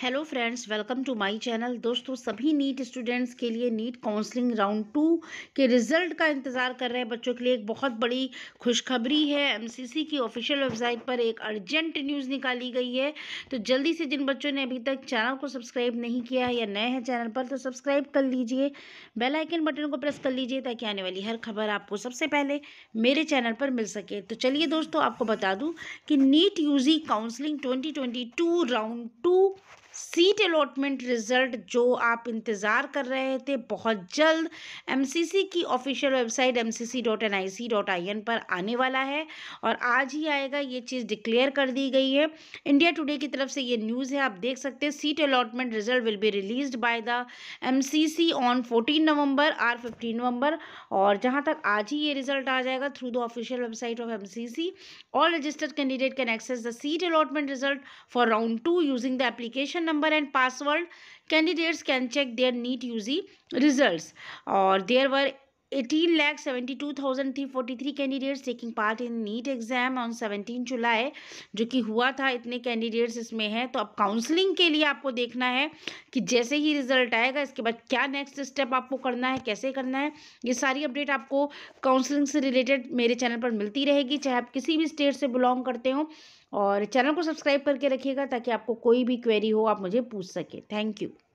hello friends welcome to my channel दोस्तों सभी NEET students के लिए नीट काउंसलिंग राउंड टू के रिजल्ट का इंतज़ार कर रहे हैं बच्चों के लिए एक बहुत बड़ी खुशखबरी है एमसीसी की ऑफिशियल वेबसाइट पर एक अर्जेंट न्यूज़ निकाली गई है तो जल्दी से जिन बच्चों ने अभी तक चैनल को सब्सक्राइब नहीं किया है या नए हैं चैनल पर तो सब्सक्राइब कर लीजिए बेलाइकन बटन को प्रेस कर लीजिए ताकि आने वाली हर खबर आपको सबसे पहले मेरे चैनल पर मिल सके तो चलिए दोस्तों आपको बता दूँ कि NEET UG counselling twenty round two seat allotment result जो आप इंतज़ार कर रहे थे बहुत जल्द एमसीसी की ऑफिशियल वेबसाइट एम पर आने वाला है और आज ही आएगा ये चीज़ डिक्लेयर कर दी गई है इंडिया टुडे की तरफ से ये न्यूज़ है आप देख सकते हैं seat allotment result will be release by the M on fourteen November or fifteen November और जहाँ तक आज ही ये रिज़ल्ट आ जाएगा through the official website of M all registered candidate can access the seat allotment result for round two using the application number and password candidates can check their neat UG results or there were eighteen seventy two thousand three forty three candidates taking part in NEET exam on seventeen July जो कि हुआ था इतने candidates इसमें हैं तो अब counselling के लिए आपको देखना है कि जैसे ही रिजल्ट आएगा इसके बाद क्या नेक्स्ट स्टेप आपको करना है कैसे करना है ये सारी अपडेट आपको काउंसलिंग से रिलेटेड मेरे चैनल पर मिलती रहेगी चाहे आप किसी भी स्टेट से बिलोंग करते हो और चैनल को सब्सक्राइब करके रखिएगा ताकि आपको कोई भी क्वेरी हो आप मुझे पूछ सके थैंक यू